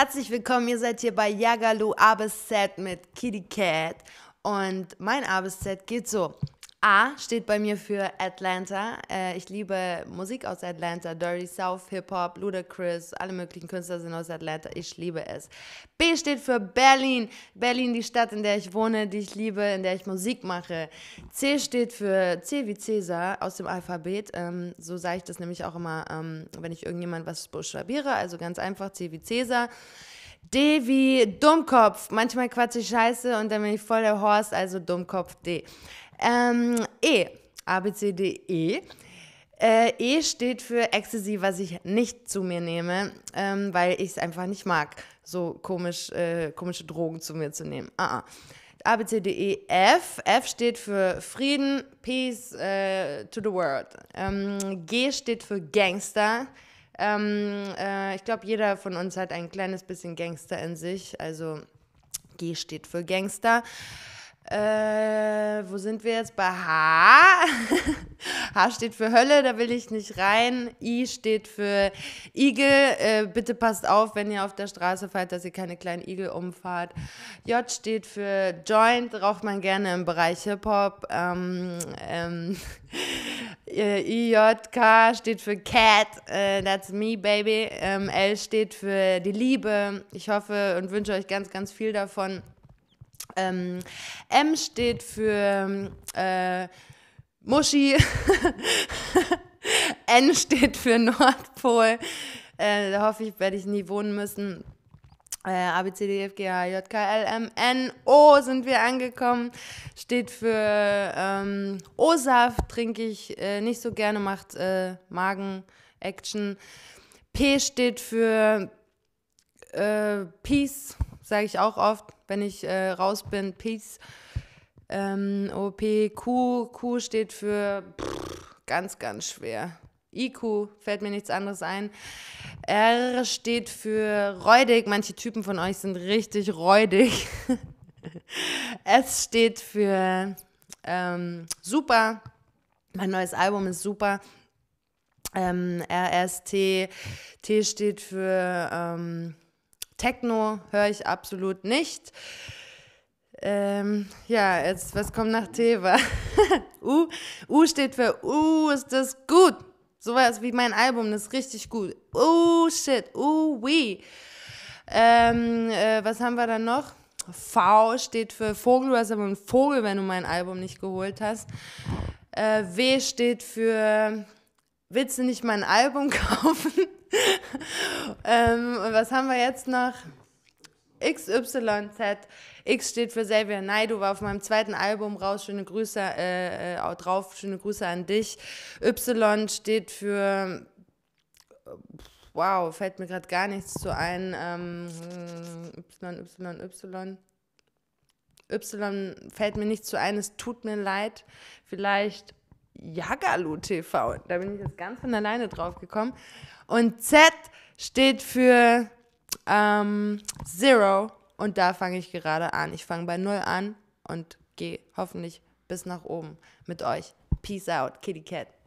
Herzlich willkommen, ihr seid hier bei Yagalu Abes Set mit Kitty Cat. Und mein Abes Set geht so. A steht bei mir für Atlanta. Äh, ich liebe Musik aus Atlanta, Dirty South, Hip-Hop, Ludacris, alle möglichen Künstler sind aus Atlanta. Ich liebe es. B steht für Berlin. Berlin, die Stadt, in der ich wohne, die ich liebe, in der ich Musik mache. C steht für C wie Cäsar aus dem Alphabet. Ähm, so sage ich das nämlich auch immer, ähm, wenn ich irgendjemand was buchstabiere. Also ganz einfach C wie Cäsar. D wie Dummkopf. Manchmal quatsche ich Scheiße und dann bin ich voll der Horst, also Dummkopf D. Ähm, e, A, B, C, D, E. Äh, e steht für Ecstasy, was ich nicht zu mir nehme, ähm, weil ich es einfach nicht mag, so komisch, äh, komische Drogen zu mir zu nehmen. Ah, ah, A, B, C, D, E, F. F steht für Frieden, Peace äh, to the World. Ähm, G steht für Gangster. Ähm, äh, ich glaube, jeder von uns hat ein kleines bisschen Gangster in sich. Also G steht für Gangster. Äh, wo sind wir jetzt? Bei H. H steht für Hölle, da will ich nicht rein. I steht für Igel. Äh, bitte passt auf, wenn ihr auf der Straße fahrt, dass ihr keine kleinen Igel umfahrt. J steht für Joint, raucht man gerne im Bereich Hip-Hop. Ähm, ähm, äh, IJK steht für Cat, äh, that's me, baby. Ähm, L steht für die Liebe. Ich hoffe und wünsche euch ganz, ganz viel davon. Ähm, M steht für äh, Muschi. N steht für Nordpol. Äh, da hoffe ich, werde ich nie wohnen müssen. Äh, A, B, C, D, e F, G, H, J, K, L, M, N, O sind wir angekommen. Steht für ähm, O-Saft, trinke ich äh, nicht so gerne, macht äh, Magen-Action. P steht für äh, Peace sage ich auch oft, wenn ich äh, raus bin, Peace. Ähm, OP, Q, Q steht für pff, ganz, ganz schwer. IQ, fällt mir nichts anderes ein. R steht für räudig. Manche Typen von euch sind richtig räudig. S steht für ähm, super. Mein neues Album ist super. Ähm, RST, T steht für ähm, Techno höre ich absolut nicht. Ähm, ja, jetzt, was kommt nach Teva? U, U steht für U, ist das gut. Sowas wie mein Album, das ist richtig gut. Oh shit, oh wee. Ähm, äh, was haben wir dann noch? V steht für Vogel, du hast aber einen Vogel, wenn du mein Album nicht geholt hast. Äh, w steht für willst du nicht mein Album kaufen? ähm, und was haben wir jetzt noch? XYZ. X steht für Xavier Naidu, war auf meinem zweiten Album raus. Schöne Grüße äh, äh, drauf, schöne Grüße an dich. Y steht für. Wow, fällt mir gerade gar nichts zu ein. Ähm, y, Y, Y. Y fällt mir nichts zu ein, es tut mir leid. Vielleicht Jagalu TV. Da bin ich jetzt ganz von alleine drauf gekommen. Und Z steht für ähm, Zero. Und da fange ich gerade an. Ich fange bei Null an und gehe hoffentlich bis nach oben mit euch. Peace out, Kitty Cat.